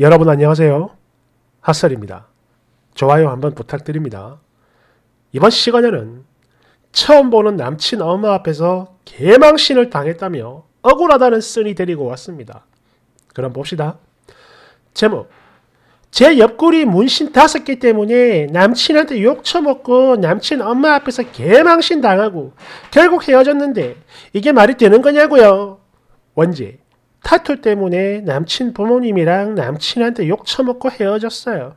여러분 안녕하세요. 핫설입니다. 좋아요 한번 부탁드립니다. 이번 시간에는 처음 보는 남친 엄마 앞에서 개망신을 당했다며 억울하다는 쓴이 데리고 왔습니다. 그럼 봅시다. 제목 제 옆구리 문신 다섯 개 때문에 남친한테 욕 처먹고 남친 엄마 앞에서 개망신 당하고 결국 헤어졌는데 이게 말이 되는 거냐고요. 원제 타투 때문에 남친 부모님이랑 남친한테 욕 처먹고 헤어졌어요.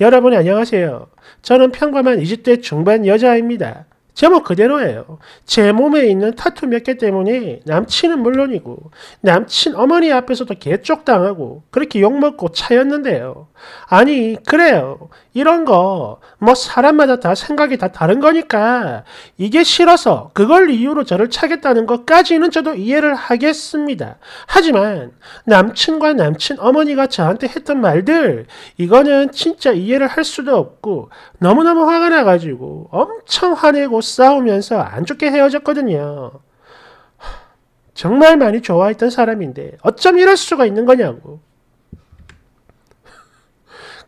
여러분 안녕하세요. 저는 평범한 20대 중반 여자입니다. 제목 그대로예요. 제 몸에 있는 타투 몇 개 때문에 남친은 물론이고 남친 어머니 앞에서도 개쪽당하고 그렇게 욕먹고 차였는데요. 아니 그래요. 이런 거 뭐 사람마다 다 생각이 다 다른 거니까 이게 싫어서 그걸 이유로 저를 차겠다는 것까지는 저도 이해를 하겠습니다. 하지만 남친과 남친 어머니가 저한테 했던 말들 이거는 진짜 이해를 할 수도 없고 너무너무 화가 나가지고 엄청 화내고 싸우면서 안 좋게 헤어졌거든요. 정말 많이 좋아했던 사람인데 어쩜 이럴 수가 있는 거냐고.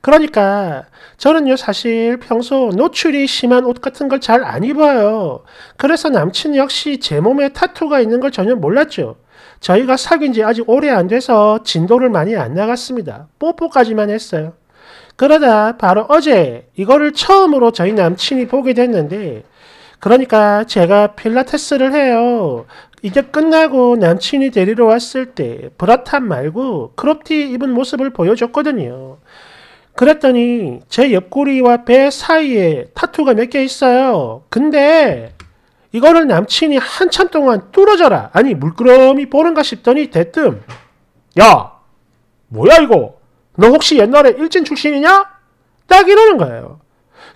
그러니까 저는요 사실 평소 노출이 심한 옷 같은 걸 잘 안 입어요. 그래서 남친 역시 제 몸에 타투가 있는 걸 전혀 몰랐죠. 저희가 사귄 지 아직 오래 안 돼서 진도를 많이 안 나갔습니다. 뽀뽀까지만 했어요. 그러다 바로 어제 이거를 처음으로 저희 남친이 보게 됐는데 그러니까 제가 필라테스를 해요. 이제 끝나고 남친이 데리러 왔을 때 브라탑 말고 크롭티 입은 모습을 보여줬거든요. 그랬더니 제 옆구리와 배 사이에 타투가 몇 개 있어요. 근데 이거를 남친이 한참 동안 뚫어져라. 아니 물끄러미 보는가 싶더니 대뜸 야 뭐야 이거 너 혹시 옛날에 일진 출신이냐? 딱 이러는 거예요.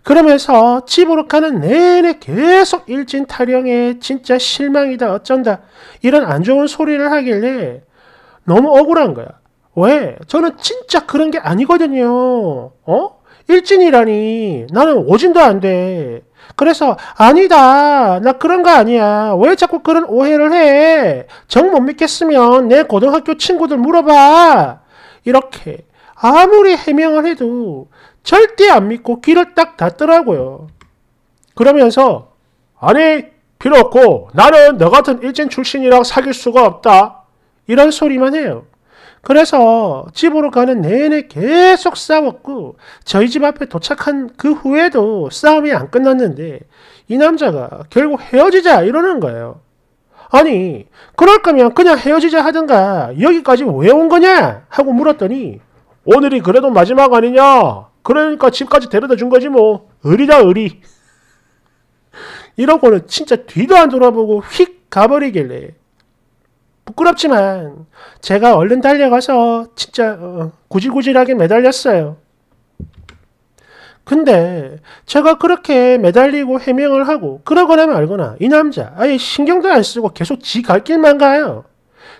그러면서 집으로 가는 내내 계속 일진 타령에 진짜 실망이다 어쩐다 이런 안 좋은 소리를 하길래 너무 억울한 거야. 왜? 저는 진짜 그런 게 아니거든요. 어? 일진이라니. 나는 오진도 안 돼. 그래서, 아니다. 나 그런 거 아니야. 왜 자꾸 그런 오해를 해? 정 못 믿겠으면 내 고등학교 친구들 물어봐. 이렇게 아무리 해명을 해도 절대 안 믿고 귀를 딱 닫더라고요. 그러면서, 아니, 필요 없고, 나는 너 같은 일진 출신이랑 사귈 수가 없다. 이런 소리만 해요. 그래서 집으로 가는 내내 계속 싸웠고 저희 집 앞에 도착한 그 후에도 싸움이 안 끝났는데 이 남자가 결국 헤어지자 이러는 거예요. 아니 그럴 거면 그냥 헤어지자 하든가 여기까지 왜 온 거냐 하고 물었더니 오늘이 그래도 마지막 아니냐 그러니까 집까지 데려다 준 거지 뭐 의리다 의리 이러고는 진짜 뒤도 안 돌아보고 휙 가버리길래 부끄럽지만 제가 얼른 달려가서 진짜 어, 구질구질하게 매달렸어요. 근데 제가 그렇게 매달리고 해명을 하고 그러거나 말거나 이 남자 아예 신경도 안 쓰고 계속 지 갈 길만 가요.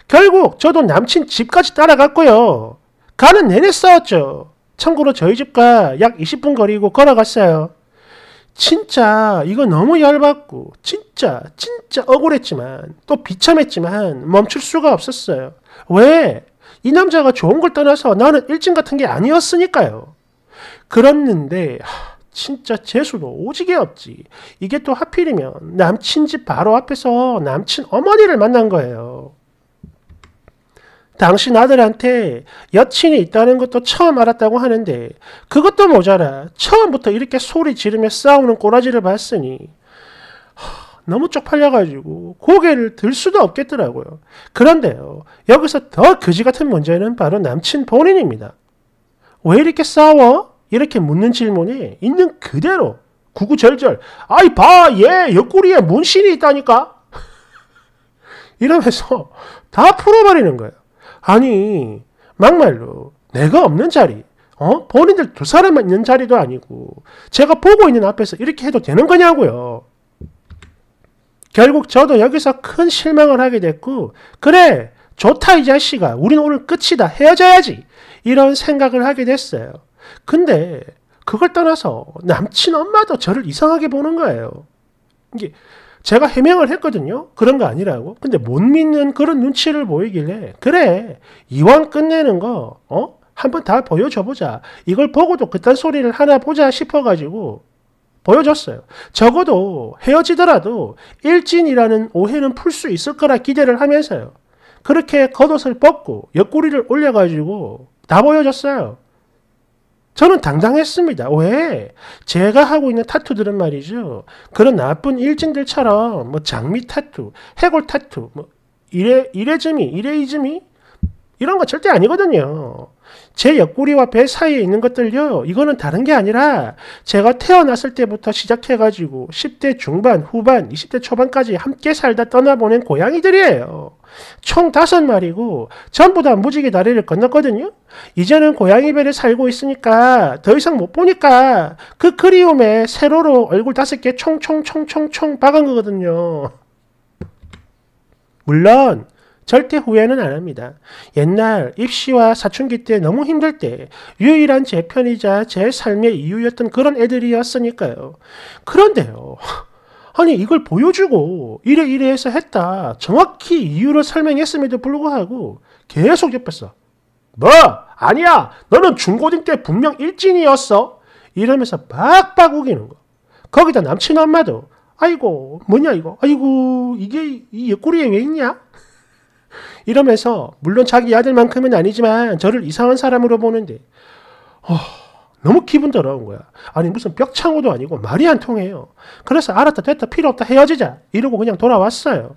결국 저도 남친 집까지 따라갔고요. 가는 내내 싸웠죠. 참고로 저희 집과 약 20분 거리고 걸어갔어요. 진짜 이거 너무 열받고 진짜 진짜 억울했지만 또 비참했지만 멈출 수가 없었어요. 왜? 이 남자가 좋은 걸 떠나서 나는 일진 같은 게 아니었으니까요. 그랬는데 하, 진짜 재수도 오지게 없지. 이게 또 하필이면 남친 집 바로 앞에서 남친 어머니를 만난 거예요. 당신 아들한테 여친이 있다는 것도 처음 알았다고 하는데 그것도 모자라 처음부터 이렇게 소리 지르며 싸우는 꼬라지를 봤으니 너무 쪽팔려가지고 고개를 들 수도 없겠더라고요. 그런데요, 여기서 더 그지 같은 문제는 바로 남친 본인입니다. 왜 이렇게 싸워? 이렇게 묻는 질문이 있는 그대로 구구절절 아이 봐, 얘 옆구리에 문신이 있다니까? 이러면서 다 풀어버리는 거예요. 아니 막말로 내가 없는 자리 어? 본인들 두 사람만 있는 자리도 아니고 제가 보고 있는 앞에서 이렇게 해도 되는 거냐고요. 결국 저도 여기서 큰 실망을 하게 됐고 그래 좋다 이 자식아 우리는 오늘 끝이다 헤어져야지 이런 생각을 하게 됐어요. 근데 그걸 떠나서 남친 엄마도 저를 이상하게 보는 거예요. 이게 제가 해명을 했거든요. 그런 거 아니라고. 근데 못 믿는 그런 눈치를 보이길래 그래 이왕 끝내는 거 어? 한번 다 보여줘보자. 이걸 보고도 그딴 소리를 하나 보자 싶어가지고 보여줬어요. 적어도 헤어지더라도 일진이라는 오해는 풀 수 있을 거라 기대를 하면서요. 그렇게 겉옷을 벗고 옆구리를 올려가지고 다 보여줬어요. 저는 당당 했습니다. 왜? 제가 하고 있는 타투들은 말이죠. 그런 나쁜 일진들처럼 뭐 장미 타투, 해골 타투, 뭐 이레 이레즈미, 이레이즈미 이런 거 절대 아니거든요. 제 옆구리와 배 사이에 있는 것들요. 이거는 다른 게 아니라 제가 태어났을 때부터 시작해가지고 10대 중반, 후반, 20대 초반까지 함께 살다 떠나보낸 고양이들이에요. 총 다섯 마리고 전부 다 무지개 다리를 건넜거든요. 이제는 고양이 배를 살고 있으니까 더 이상 못 보니까 그 그리움에 세로로 얼굴 다섯 개 총총총총총 박은 거거든요. 물론 절대 후회는 안 합니다. 옛날 입시와 사춘기 때 너무 힘들 때 유일한 제 편이자 제 삶의 이유였던 그런 애들이었으니까요. 그런데요. 아니 이걸 보여주고 이래 이래 해서 했다. 정확히 이유를 설명했음에도 불구하고 계속 옆에서 뭐 아니야 너는 중고딩 때 분명 일진이었어 이러면서 박박 우기는 거. 거기다 남친 엄마도 아이고 뭐냐 이거 아이고 이게 이 옆구리에 왜 있냐? 이러면서 물론 자기 아들만큼은 아니지만 저를 이상한 사람으로 보는데 어, 너무 기분 더러운 거야. 아니 무슨 벽창호도 아니고 말이 안 통해요. 그래서 알았다 됐다 필요 없다 헤어지자 이러고 그냥 돌아왔어요.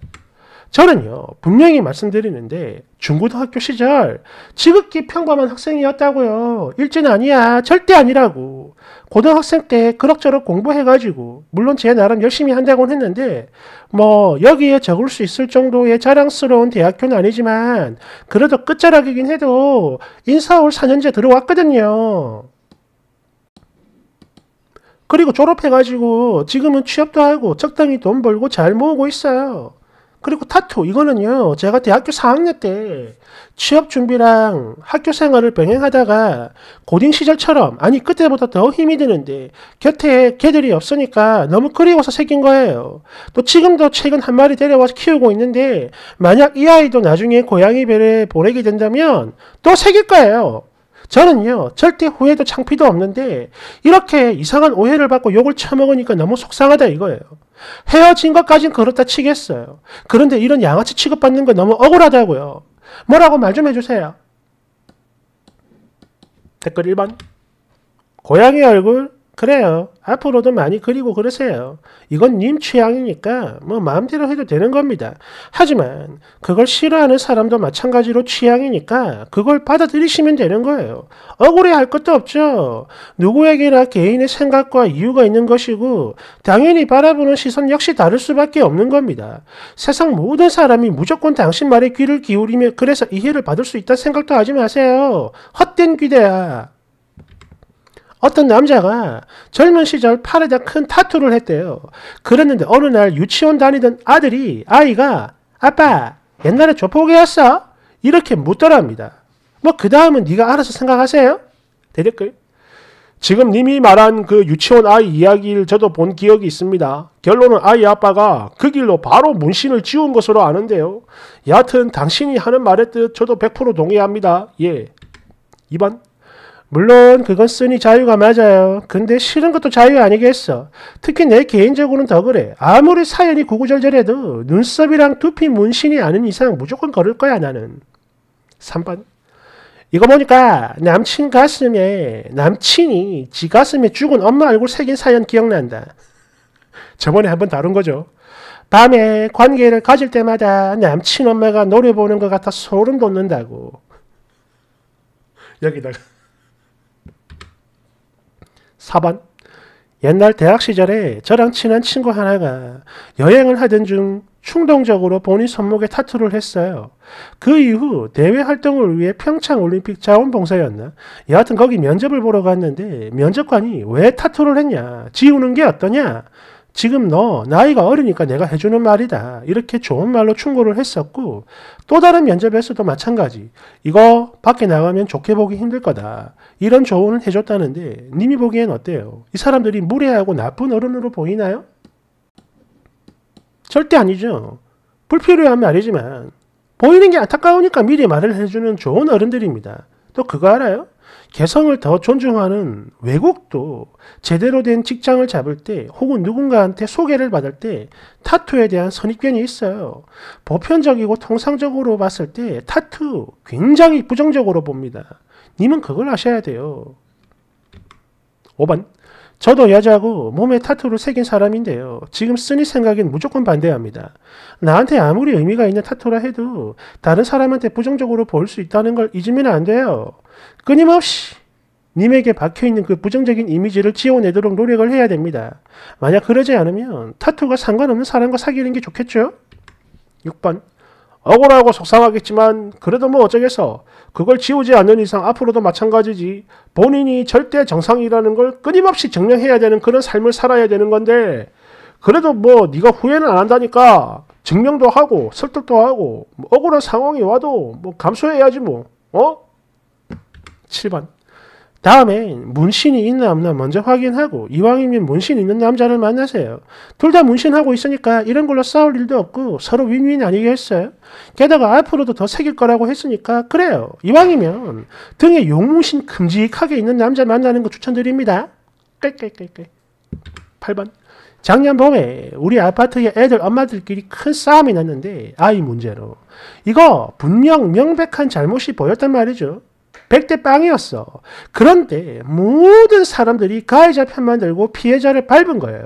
저는요, 분명히 말씀드리는데, 중고등학교 시절 지극히 평범한 학생이었다고요. 일진 아니야. 절대 아니라고. 고등학생 때 그럭저럭 공부해가지고, 물론 제 나름 열심히 한다고는 했는데, 뭐, 여기에 적을 수 있을 정도의 자랑스러운 대학교는 아니지만, 그래도 끝자락이긴 해도, 인사울 4년제 들어왔거든요. 그리고 졸업해가지고, 지금은 취업도 하고, 적당히 돈 벌고 잘 모으고 있어요. 그리고 타투 이거는요 제가 대학교 4학년 때 취업 준비랑 학교 생활을 병행하다가 고딩 시절처럼 아니 그때보다 더 힘이 드는데 곁에 개들이 없으니까 너무 그리워서 새긴 거예요. 또 지금도 최근 한 마리 데려와서 키우고 있는데 만약 이 아이도 나중에 고양이 배를 보내게 된다면 또 새길 거예요. 저는요, 절대 후회도 창피도 없는데, 이렇게 이상한 오해를 받고 욕을 처먹으니까 너무 속상하다 이거예요. 헤어진 것까진 그렇다 치겠어요. 그런데 이런 양아치 취급받는 거 너무 억울하다고요. 뭐라고 말 좀 해주세요. 댓글 1번. 고양이 얼굴, 그래요. 앞으로도 많이 그리고 그러세요. 이건 님 취향이니까 뭐 마음대로 해도 되는 겁니다. 하지만 그걸 싫어하는 사람도 마찬가지로 취향이니까 그걸 받아들이시면 되는 거예요. 억울해할 것도 없죠. 누구에게나 개인의 생각과 이유가 있는 것이고 당연히 바라보는 시선 역시 다를 수밖에 없는 겁니다. 세상 모든 사람이 무조건 당신 말에 귀를 기울이며 그래서 이해를 받을 수 있다 생각도 하지 마세요. 헛된 귀대야. 어떤 남자가 젊은 시절 팔에다 큰 타투를 했대요. 그랬는데 어느 날 유치원 다니던 아들이 아이가 아빠 옛날에 조폭이었어? 이렇게 묻더랍니다. 뭐 그 다음은 네가 알아서 생각하세요. 대댓글. 지금 님이 말한 그 유치원 아이 이야기를 저도 본 기억이 있습니다. 결론은 아이 아빠가 그 길로 바로 문신을 지운 것으로 아는데요. 여하튼 당신이 하는 말에뜻 저도 100% 동의합니다. 예. 2번. 물론 그건 쓰니 자유가 맞아요. 근데 싫은 것도 자유 아니겠어. 특히 내 개인적으로는 더 그래. 아무리 사연이 구구절절해도 눈썹이랑 두피 문신이 아닌 이상 무조건 걸을 거야 나는. 3번 이거 보니까 남친 가슴에 남친이 지 가슴에 죽은 엄마 얼굴 새긴 사연 기억난다. 저번에 한번 다룬 거죠. 밤에 관계를 가질 때마다 남친 엄마가 노래 보는 것 같아 소름 돋는다고. 여기다가 4번 옛날 대학 시절에 저랑 친한 친구 하나가 여행을 하던 중 충동적으로 본인 손목에 타투를 했어요. 그 이후 대외 활동을 위해 평창 올림픽 자원봉사였나? 여하튼 거기 면접을 보러 갔는데 면접관이 왜 타투를 했냐? 지우는 게 어떠냐? 지금 너 나이가 어리니까 내가 해주는 말이다. 이렇게 좋은 말로 충고를 했었고 또 다른 면접에서도 마찬가지. 이거 밖에 나가면 좋게 보기 힘들 거다. 이런 조언을 해줬다는데 님이 보기엔 어때요? 이 사람들이 무례하고 나쁜 어른으로 보이나요? 절대 아니죠. 불필요한 말이지만 보이는 게 안타까우니까 미리 말을 해주는 좋은 어른들입니다. 또 그거 알아요? 개성을 더 존중하는 외국도 제대로 된 직장을 잡을 때 혹은 누군가한테 소개를 받을 때 타투에 대한 선입견이 있어요. 보편적이고 통상적으로 봤을 때 타투 굉장히 부정적으로 봅니다. 님은 그걸 아셔야 돼요. 5번 저도 여자고 몸에 타투를 새긴 사람인데요. 지금 쓰니 생각엔 무조건 반대합니다. 나한테 아무리 의미가 있는 타투라 해도 다른 사람한테 부정적으로 보일 수 있다는 걸 잊으면 안 돼요. 끊임없이 님에게 박혀있는 그 부정적인 이미지를 지워내도록 노력을 해야 됩니다. 만약 그러지 않으면 타투가 상관없는 사람과 사귀는 게 좋겠죠? 6번 억울하고 속상하겠지만 그래도 뭐 어쩌겠어. 그걸 지우지 않는 이상 앞으로도 마찬가지지. 본인이 절대 정상이라는 걸 끊임없이 증명해야 되는 그런 삶을 살아야 되는 건데 그래도 뭐 네가 후회는 안 한다니까 증명도 하고 설득도 하고 뭐 억울한 상황이 와도 뭐 감수해야지 뭐. 어? 7번. 다음에 문신이 있나 없나 먼저 확인하고 이왕이면 문신 있는 남자를 만나세요. 둘 다 문신하고 있으니까 이런 걸로 싸울 일도 없고 서로 윈윈 아니겠어요? 게다가 앞으로도 더 새길 거라고 했으니까 그래요. 이왕이면 등에 용문신 큼직하게 있는 남자 만나는 거 추천드립니다. 깔깔깔깔. 8번. 작년 봄에 우리 아파트에 애들 엄마들끼리 큰 싸움이 났는데 아이 문제로 이거 분명 명백한 잘못이 보였단 말이죠. 백대 빵이었어. 그런데 모든 사람들이 가해자 편만 들고 피해자를 밟은 거예요.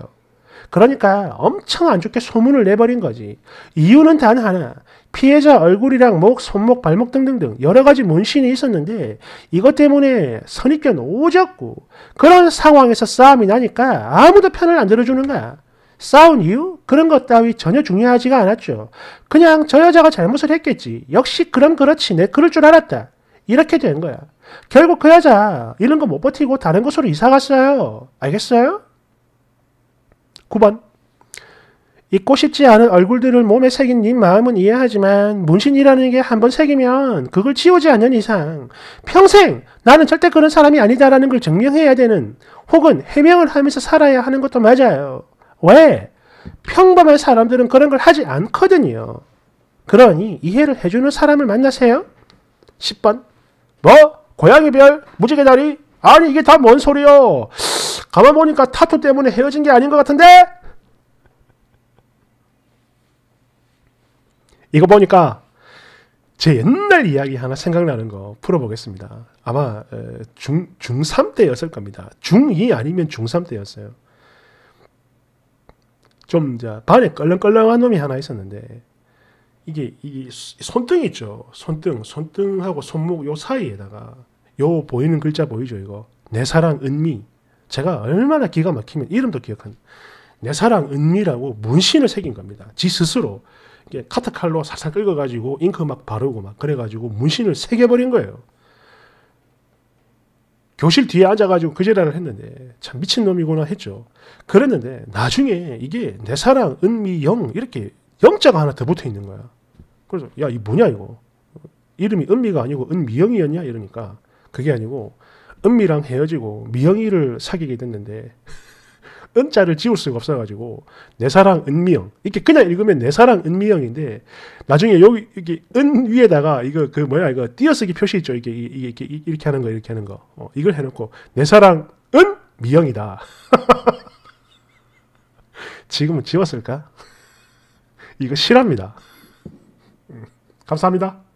그러니까 엄청 안 좋게 소문을 내버린 거지. 이유는 단 하나. 피해자 얼굴이랑 목, 손목, 발목 등등등 여러 가지 문신이 있었는데 이것 때문에 선입견 오졌고 그런 상황에서 싸움이 나니까 아무도 편을 안 들어주는 거야. 싸운 이유? 그런 것 따위 전혀 중요하지가 않았죠. 그냥 저 여자가 잘못을 했겠지. 역시 그럼 그렇지. 내 그럴 줄 알았다. 이렇게 된 거야. 결국 그 여자 이런 거 못 버티고 다른 곳으로 이사 갔어요. 알겠어요? 9번 잊고 싶지 않은 얼굴들을 몸에 새긴 님 마음은 이해하지만 문신이라는 게 한번 새기면 그걸 지우지 않는 이상 평생 나는 절대 그런 사람이 아니다라는 걸 증명해야 되는 혹은 해명을 하면서 살아야 하는 것도 맞아요. 왜? 평범한 사람들은 그런 걸 하지 않거든요. 그러니 이해를 해주는 사람을 만나세요. 10번 뭐? 고양이 별? 무지개 다리? 아니 이게 다 뭔 소리요? 가만 보니까 타투 때문에 헤어진 게 아닌 것 같은데? 이거 보니까 제 옛날 이야기 하나 생각나는 거 풀어보겠습니다. 아마 중, 중3 때였을 겁니다. 중2 아니면 중3 때였어요. 좀, 이제 반에 껄렁껄렁한 놈이 하나 있었는데, 이게 이 손등 있죠. 손등, 손등하고 손목 요 사이에다가 요 보이는 글자 보이죠, 이거. 내 사랑 은미. 제가 얼마나 기가 막히면 이름도 기억한 내 사랑 은미라고 문신을 새긴 겁니다. 지 스스로 카타칼로 살살 긁어가지고 잉크 막 바르고 막 그래가지고 문신을 새겨버린 거예요. 교실 뒤에 앉아가지고 그제단을 했는데 참 미친놈이구나 했죠. 그랬는데 나중에 이게 내 사랑 은미영 이렇게 영자가 하나 더 붙어 있는 거야. 그래서 야이 뭐냐 이거 이름이 은미가 아니고 은미영이었냐 이러니까 그게 아니고 은미랑 헤어지고 미영이를 사귀게 됐는데 은자를 지울 수가 없어가지고 내 사랑 은미영 이렇게 그냥 읽으면 내 사랑 은미영인데 나중에 여기 이게 은 위에다가 이거 그 뭐야 이거 띄어쓰기 표시 있죠 이 이게 이렇게, 이렇게 하는 거 이렇게 하는 거 어, 이걸 해놓고 내 사랑 은 미영이다 지금은 지웠을까 이거 실합니다. 감사합니다.